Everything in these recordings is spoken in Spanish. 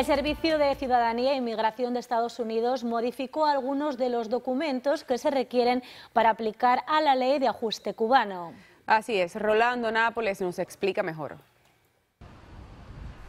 El Servicio de Ciudadanía e Inmigración de Estados Unidos modificó algunos de los documentos que se requieren para aplicar a la ley de ajuste cubano. Así es, Rolando Nápoles nos explica mejor.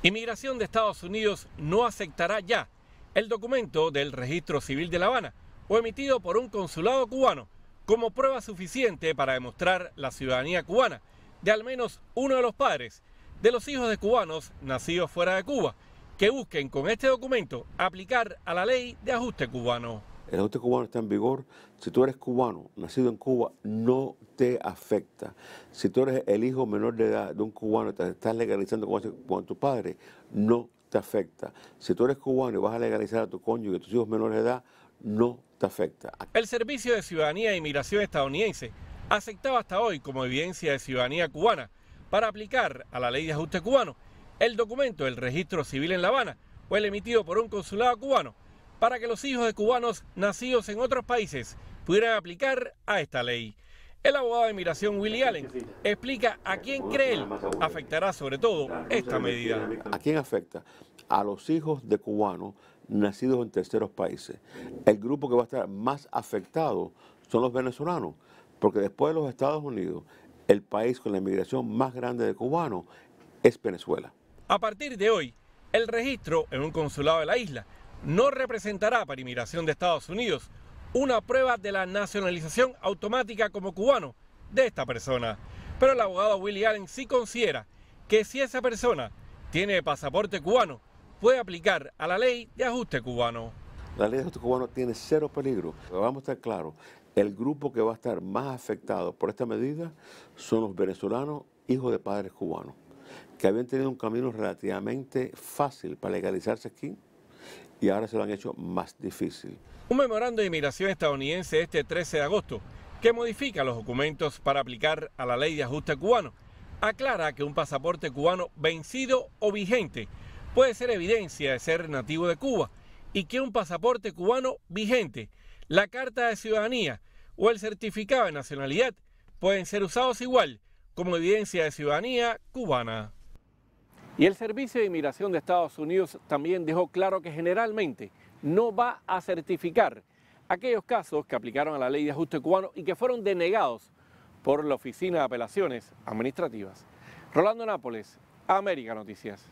Inmigración de Estados Unidos no aceptará ya el documento del Registro Civil de La Habana o emitido por un consulado cubano como prueba suficiente para demostrar la ciudadanía cubana de al menos uno de los padres de los hijos de cubanos nacidos fuera de Cuba que busquen con este documento aplicar a la ley de ajuste cubano. El ajuste cubano está en vigor. Si tú eres cubano, nacido en Cuba, no te afecta. Si tú eres el hijo menor de edad de un cubano, te estás legalizando con, con tu padre, no te afecta. Si tú eres cubano y vas a legalizar a tu cónyuge y a tus hijos menores de edad, no te afecta. El Servicio de Ciudadanía e Inmigración estadounidense aceptaba hasta hoy como evidencia de ciudadanía cubana para aplicar a la ley de ajuste cubano el documento del registro civil en La Habana fue el emitido por un consulado cubano para que los hijos de cubanos nacidos en otros países pudieran aplicar a esta ley. El abogado de inmigración Willy Allen explica a quién cree él afectará sobre todo esta medida. ¿A quién afecta? A los hijos de cubanos nacidos en terceros países. El grupo que va a estar más afectado son los venezolanos, porque después de los Estados Unidos, el país con la inmigración más grande de cubanos es Venezuela. A partir de hoy, el registro en un consulado de la isla no representará para inmigración de Estados Unidos una prueba de la nacionalización automática como cubano de esta persona. Pero el abogado Willie Allen sí considera que si esa persona tiene pasaporte cubano, puede aplicar a la ley de ajuste cubano. La ley de ajuste cubano tiene cero peligro. Vamos a estar claros, el grupo que va a estar más afectado por esta medida son los venezolanos hijos de padres cubanos que habían tenido un camino relativamente fácil para legalizarse aquí y ahora se lo han hecho más difícil. Un memorando de inmigración estadounidense este 13 de agosto que modifica los documentos para aplicar a la ley de ajuste cubano aclara que un pasaporte cubano vencido o vigente puede ser evidencia de ser nativo de Cuba y que un pasaporte cubano vigente, la carta de ciudadanía o el certificado de nacionalidad pueden ser usados igual como evidencia de ciudadanía cubana. Y el Servicio de Inmigración de Estados Unidos también dejó claro que generalmente no va a certificar aquellos casos que aplicaron a la ley de ajuste cubano y que fueron denegados por la Oficina de Apelaciones Administrativas. Rolando Nápoles, América Noticias.